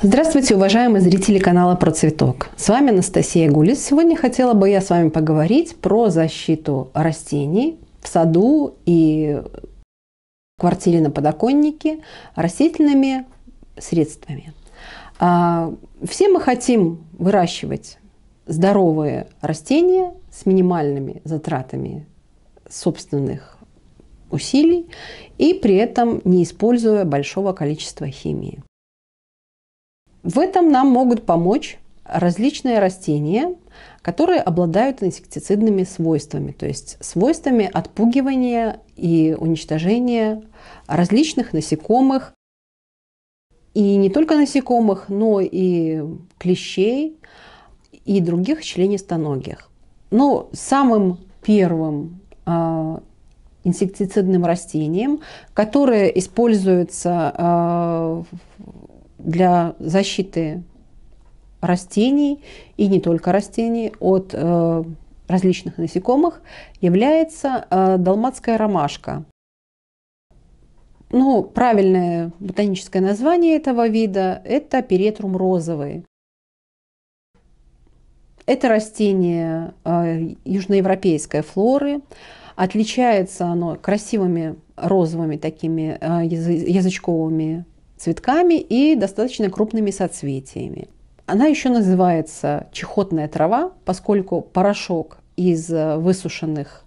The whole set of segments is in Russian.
Здравствуйте, уважаемые зрители канала Про Цветок. С вами Анастасия Гулис. Сегодня хотела бы я с вами поговорить про защиту растений в саду и в квартире на подоконнике растительными средствами. А, все мы хотим выращивать здоровые растения с минимальными затратами собственных усилий и при этом не используя большого количества химии. В этом нам могут помочь различные растения, которые обладают инсектицидными свойствами, то есть свойствами отпугивания и уничтожения различных насекомых, и не только насекомых, но и клещей и других членистоногих. Но самым первым а, инсектицидным растением, которое используется а, для защиты растений и не только растений от э, различных насекомых является э, далматская ромашка. Ну, правильное ботаническое название этого вида – это перетрум розовый. Это растение э, южноевропейской флоры. Отличается оно красивыми розовыми такими э, язычковыми цветками и достаточно крупными соцветиями. Она еще называется чехотная трава, поскольку порошок из э, высушенных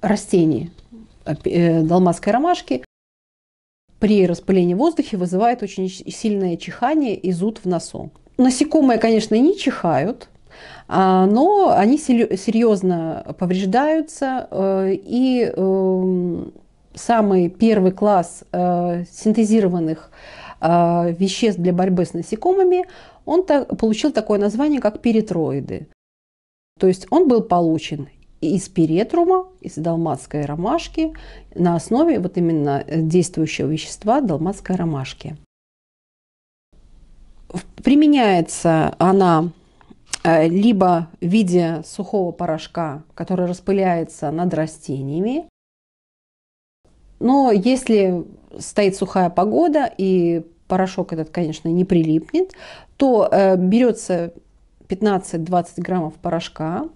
растений э, далматской ромашки при распылении в воздухе вызывает очень сильное чихание и зуд в носу. Насекомые, конечно, не чихают, а, но они серьезно повреждаются э, и эм, самый первый класс э, синтезированных э, веществ для борьбы с насекомыми, он так, получил такое название, как перитроиды. То есть он был получен из перетрума, из далматской ромашки, на основе вот именно э, действующего вещества далматской ромашки. Применяется она либо в виде сухого порошка, который распыляется над растениями, но если стоит сухая погода и порошок этот, конечно, не прилипнет, то э, берется 15-20 граммов порошка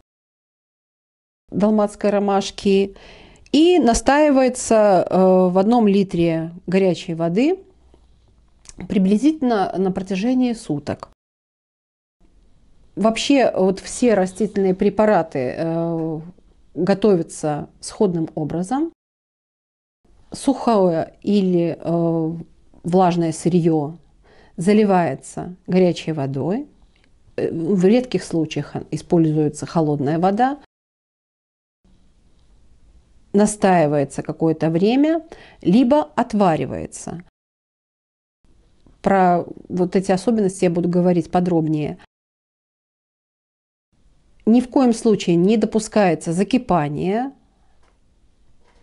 далматской ромашки и настаивается э, в одном литре горячей воды приблизительно на протяжении суток. Вообще вот все растительные препараты э, готовятся сходным образом сухое или э, влажное сырье заливается горячей водой. Э, в редких случаях используется холодная вода. Настаивается какое-то время, либо отваривается. Про вот эти особенности я буду говорить подробнее. Ни в коем случае не допускается закипание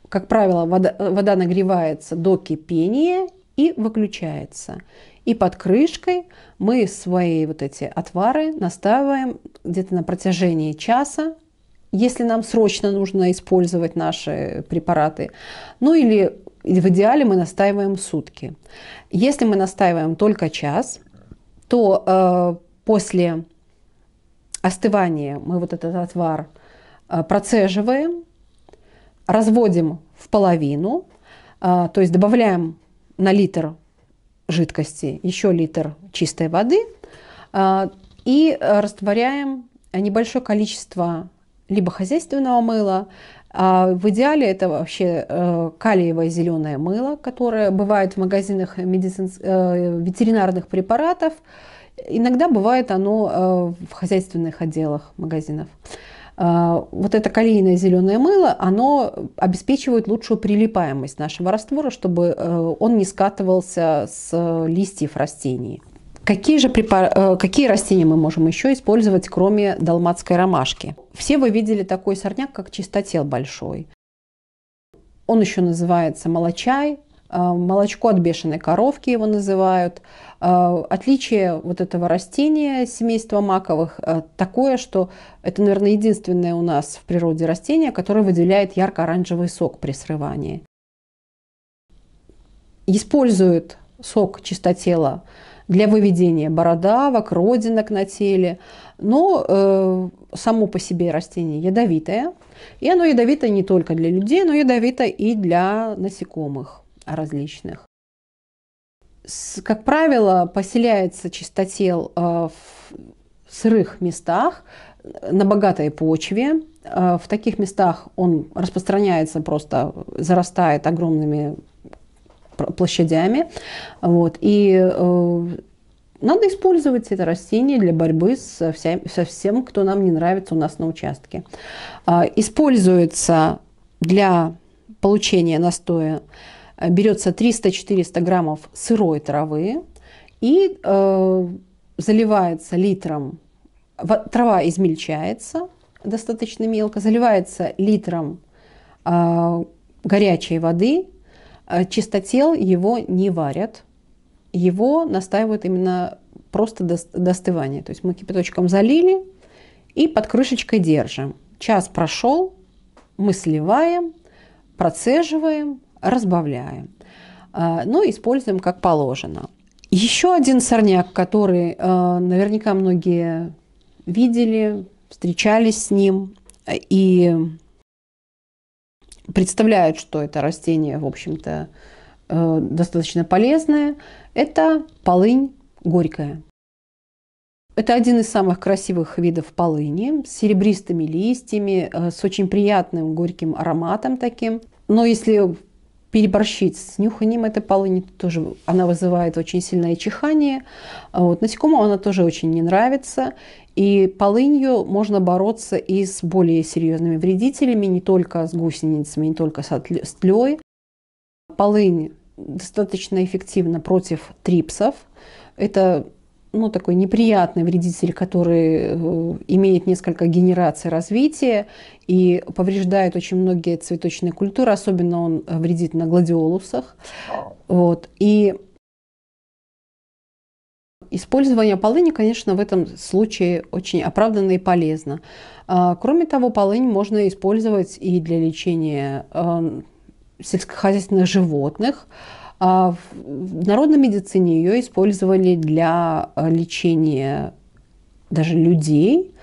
как правило, вода, вода нагревается до кипения и выключается. И под крышкой мы свои вот эти отвары настаиваем где-то на протяжении часа, если нам срочно нужно использовать наши препараты. Ну или в идеале мы настаиваем сутки. Если мы настаиваем только час, то э, после остывания мы вот этот отвар э, процеживаем, разводим в половину, а, то есть добавляем на литр жидкости еще литр чистой воды а, и растворяем небольшое количество либо хозяйственного мыла, а в идеале это вообще э, калиевое зеленое мыло, которое бывает в магазинах медицин... Э, ветеринарных препаратов. Иногда бывает оно э, в хозяйственных отделах магазинов. Э, вот это калийное зеленое мыло, оно обеспечивает лучшую прилипаемость нашего раствора, чтобы э, он не скатывался с э, листьев растений. Какие же препар... какие растения мы можем еще использовать, кроме долматской ромашки? Все вы видели такой сорняк, как чистотел большой. Он еще называется молочай, Э, молочко от бешеной коровки его называют. Э, отличие вот этого растения семейства маковых э, такое, что это, наверное, единственное у нас в природе растение, которое выделяет ярко-оранжевый сок при срывании. Используют сок чистотела для выведения бородавок, родинок на теле. Но э, само по себе растение ядовитое. И оно ядовито не только для людей, но ядовито и для насекомых различных. Как правило, поселяется чистотел э, в сырых местах, на богатой почве. Э, в таких местах он распространяется, просто зарастает огромными площадями. Вот. И э, надо использовать это растение для борьбы со, вся, со всем, кто нам не нравится у нас на участке. Э, используется для получения настоя Э, берется 300-400 граммов сырой травы и э, заливается литром, трава измельчается достаточно мелко, заливается литром э, горячей воды, э, чистотел его не варят, его настаивают именно просто достывание, То есть мы кипяточком залили и под крышечкой держим. Час прошел, мы сливаем, процеживаем, разбавляем. А, Но ну, используем как положено. Еще один сорняк, который а, наверняка многие видели, встречались с ним и представляют, что это растение, в общем-то, э, достаточно полезное, это полынь горькая. Это один из самых красивых видов полыни с серебристыми листьями, э, с очень приятным горьким ароматом таким. Но если переборщить с нюханием этой полыни, тоже она вызывает очень сильное чихание. А вот, насекомым она тоже очень не нравится. И полынью можно бороться и с более серьезными вредителями, не только с гусеницами, не только с, отле, с тлей. Полынь достаточно эффективна против трипсов. Это ну, такой неприятный вредитель, который э, имеет несколько генераций развития и повреждает очень многие цветочные культуры, особенно он э, вредит на гладиолусах. Вот. И Использование полыни, конечно, в этом случае очень оправданно и полезно. А, кроме того, полынь можно использовать и для лечения э, сельскохозяйственных животных, а в народной медицине ее использовали для э, лечения даже людей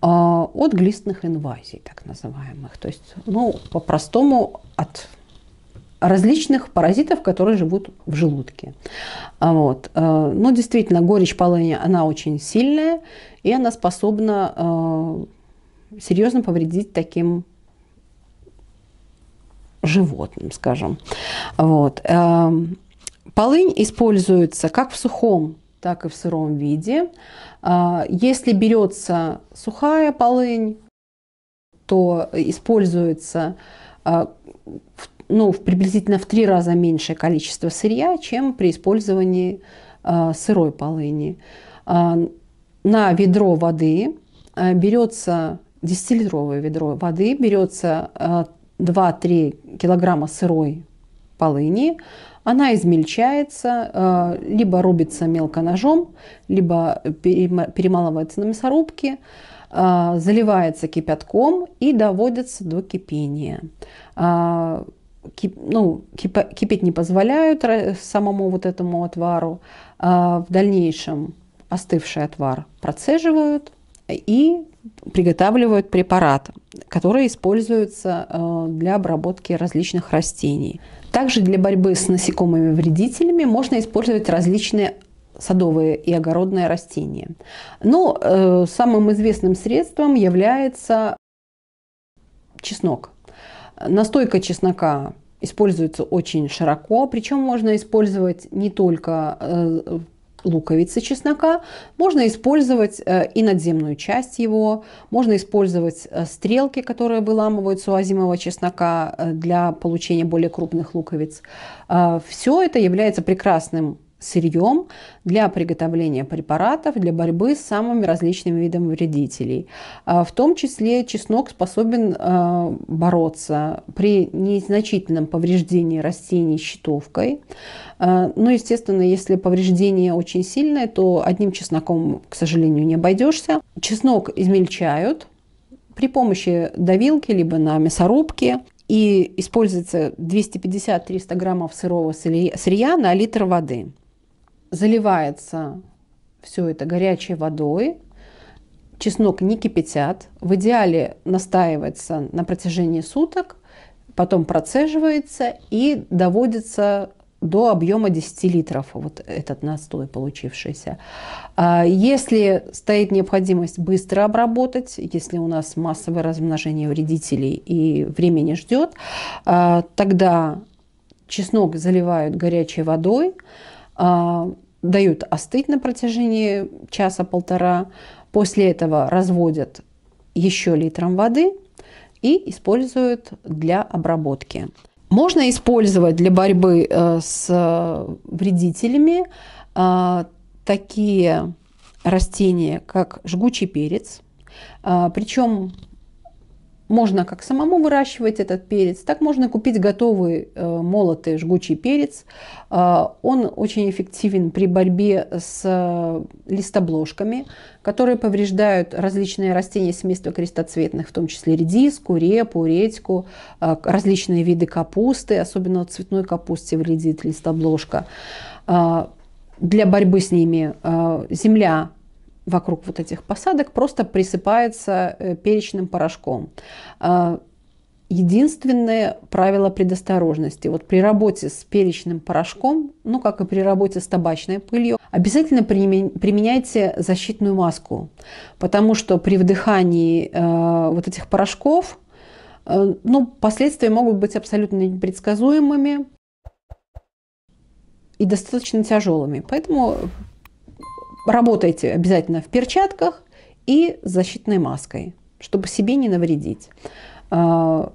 а, от глистных инвазий, так называемых. То есть, ну, по-простому, от различных паразитов, которые живут в желудке. А вот. Э, Но ну, действительно, горечь полыни, она очень сильная, и она способна э, серьезно повредить таким животным, скажем. Вот. Эм, полынь используется как в сухом, так и в сыром виде. Э, если берется сухая полынь, то используется э, ну, в приблизительно в три раза меньшее количество сырья, чем при использовании э, сырой полыни. На ведро воды берется 10 ведро воды берется 2-3 килограмма сырой полыни, она измельчается, э, либо рубится мелко ножом, либо перемалывается на мясорубке, э, заливается кипятком и доводится до кипения. Э, кип, ну, кипа, кипеть не позволяют самому вот этому отвару. В дальнейшем остывший отвар процеживают – и приготавливают препарат, который используется э, для обработки различных растений. Также для борьбы с насекомыми-вредителями можно использовать различные садовые и огородные растения. Но э, самым известным средством является чеснок. Настойка чеснока используется очень широко, причем можно использовать не только э, луковицы чеснока. Можно использовать э, и надземную часть его, можно использовать э, стрелки, которые выламываются у озимого чеснока э, для получения более крупных луковиц. Все это является прекрасным сырьем для приготовления препаратов для борьбы с самыми различными видами вредителей. А, в том числе чеснок способен а, бороться при незначительном повреждении растений щитовкой. А, Но, ну, естественно, если повреждение очень сильное, то одним чесноком, к сожалению, не обойдешься. Чеснок измельчают при помощи давилки либо на мясорубке и используется 250-300 граммов сырого сырья на литр воды заливается все это горячей водой, чеснок не кипятят, в идеале настаивается на протяжении суток, потом процеживается и доводится до объема 10 литров, вот этот настой получившийся. А если стоит необходимость быстро обработать, если у нас массовое размножение вредителей и времени ждет, а, тогда чеснок заливают горячей водой, а, дают остыть на протяжении часа-полтора, после этого разводят еще литром воды и используют для обработки. Можно использовать для борьбы э, с вредителями а, такие растения, как жгучий перец. А, причем можно как самому выращивать этот перец, так можно купить готовый э, молотый жгучий перец. Э, он очень эффективен при борьбе с э, листобложками, которые повреждают различные растения семейства крестоцветных, в том числе редиску, репу, редьку, различные виды капусты, особенно цветной капусте вредит листобложка. Для борьбы с ними земля вокруг вот этих посадок просто присыпается э, перечным порошком. А, единственное правило предосторожности. Вот при работе с перечным порошком, ну как и при работе с табачной пылью, обязательно применяйте защитную маску, потому что при вдыхании э, вот этих порошков э, ну, последствия могут быть абсолютно непредсказуемыми и достаточно тяжелыми. Поэтому Работайте обязательно в перчатках и защитной маской, чтобы себе не навредить. А,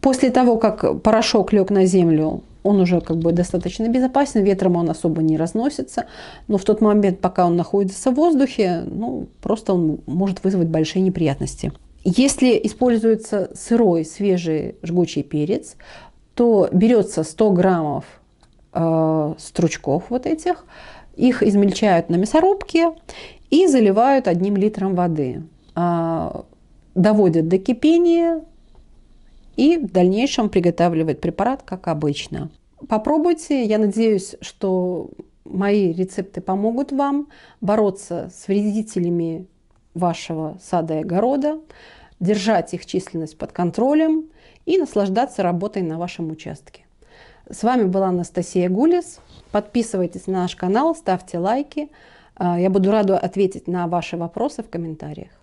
после того, как порошок лег на землю, он уже как бы достаточно безопасен, ветром он особо не разносится, но в тот момент, пока он находится в воздухе, ну, просто он может вызвать большие неприятности. Если используется сырой, свежий жгучий перец, то берется 100 граммов э, стручков вот этих, их измельчают на мясорубке и заливают одним литром воды. А, доводят до кипения и в дальнейшем приготавливают препарат, как обычно. Попробуйте. Я надеюсь, что мои рецепты помогут вам бороться с вредителями вашего сада и огорода, держать их численность под контролем и наслаждаться работой на вашем участке. С вами была Анастасия Гулис. Подписывайтесь на наш канал, ставьте лайки. А, я буду рада ответить на ваши вопросы в комментариях.